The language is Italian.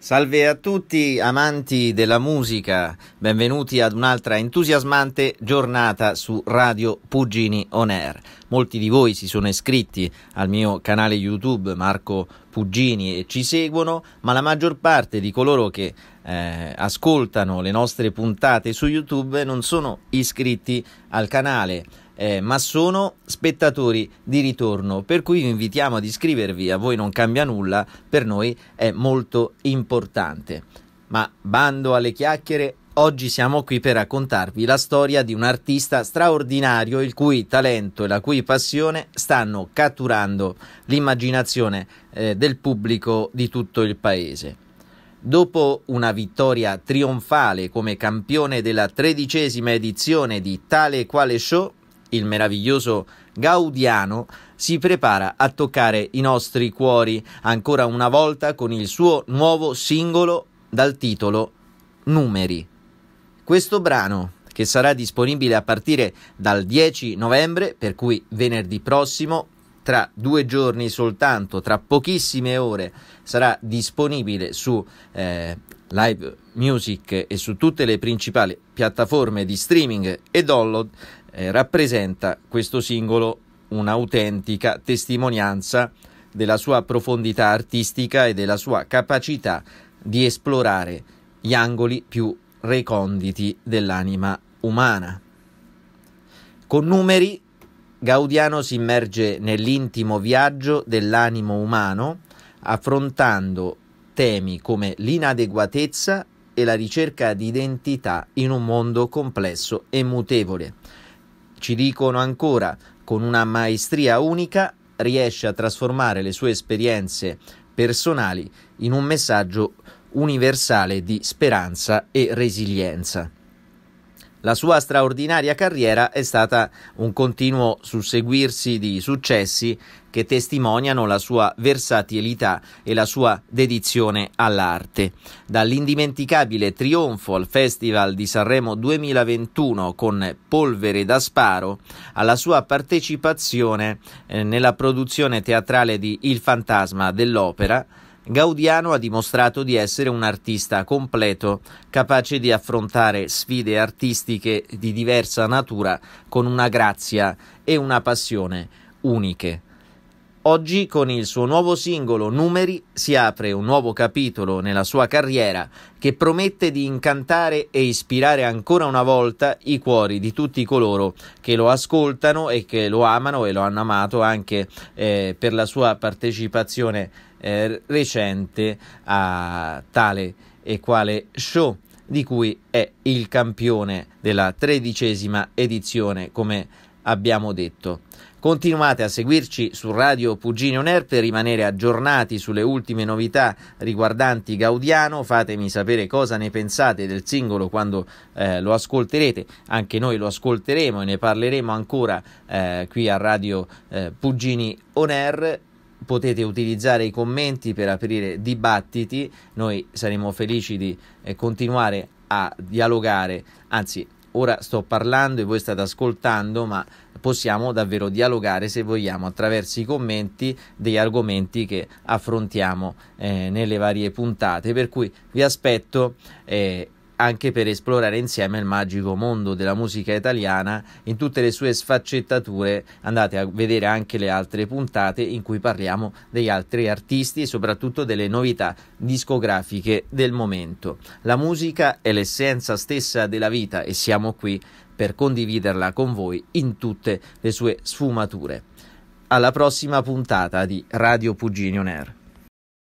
Salve a tutti amanti della musica, benvenuti ad un'altra entusiasmante giornata su Radio Pugini On Air. Molti di voi si sono iscritti al mio canale YouTube Marco Pugini e ci seguono, ma la maggior parte di coloro che eh, ascoltano le nostre puntate su YouTube non sono iscritti al canale. Eh, ma sono spettatori di ritorno, per cui vi invitiamo ad iscrivervi, a voi non cambia nulla, per noi è molto importante. Ma bando alle chiacchiere, oggi siamo qui per raccontarvi la storia di un artista straordinario il cui talento e la cui passione stanno catturando l'immaginazione eh, del pubblico di tutto il paese. Dopo una vittoria trionfale come campione della tredicesima edizione di tale e quale show, il meraviglioso Gaudiano si prepara a toccare i nostri cuori ancora una volta con il suo nuovo singolo dal titolo Numeri. Questo brano, che sarà disponibile a partire dal 10 novembre, per cui venerdì prossimo, tra due giorni soltanto, tra pochissime ore, sarà disponibile su eh, Live Music e su tutte le principali piattaforme di streaming e download, eh, rappresenta questo singolo un'autentica testimonianza della sua profondità artistica e della sua capacità di esplorare gli angoli più reconditi dell'anima umana. Con numeri Gaudiano si immerge nell'intimo viaggio dell'animo umano, affrontando temi come l'inadeguatezza e la ricerca di identità in un mondo complesso e mutevole. Ci dicono ancora, con una maestria unica, riesce a trasformare le sue esperienze personali in un messaggio universale di speranza e resilienza. La sua straordinaria carriera è stata un continuo susseguirsi di successi che testimoniano la sua versatilità e la sua dedizione all'arte. Dall'indimenticabile trionfo al Festival di Sanremo 2021 con Polvere da Sparo, alla sua partecipazione eh, nella produzione teatrale di Il fantasma dell'opera, Gaudiano ha dimostrato di essere un artista completo, capace di affrontare sfide artistiche di diversa natura con una grazia e una passione uniche. Oggi con il suo nuovo singolo Numeri si apre un nuovo capitolo nella sua carriera che promette di incantare e ispirare ancora una volta i cuori di tutti coloro che lo ascoltano e che lo amano e lo hanno amato anche eh, per la sua partecipazione eh, recente a tale e quale show di cui è il campione della tredicesima edizione come abbiamo detto. Continuate a seguirci su Radio Pugini On per rimanere aggiornati sulle ultime novità riguardanti Gaudiano. Fatemi sapere cosa ne pensate del singolo quando eh, lo ascolterete. Anche noi lo ascolteremo e ne parleremo ancora eh, qui a Radio eh, Pugini On Air potete utilizzare i commenti per aprire dibattiti, noi saremo felici di eh, continuare a dialogare, anzi Ora sto parlando e voi state ascoltando, ma possiamo davvero dialogare se vogliamo attraverso i commenti degli argomenti che affrontiamo eh, nelle varie puntate. Per cui vi aspetto. Eh, anche per esplorare insieme il magico mondo della musica italiana in tutte le sue sfaccettature. Andate a vedere anche le altre puntate in cui parliamo degli altri artisti e soprattutto delle novità discografiche del momento. La musica è l'essenza stessa della vita e siamo qui per condividerla con voi in tutte le sue sfumature. Alla prossima puntata di Radio Pugini On Air.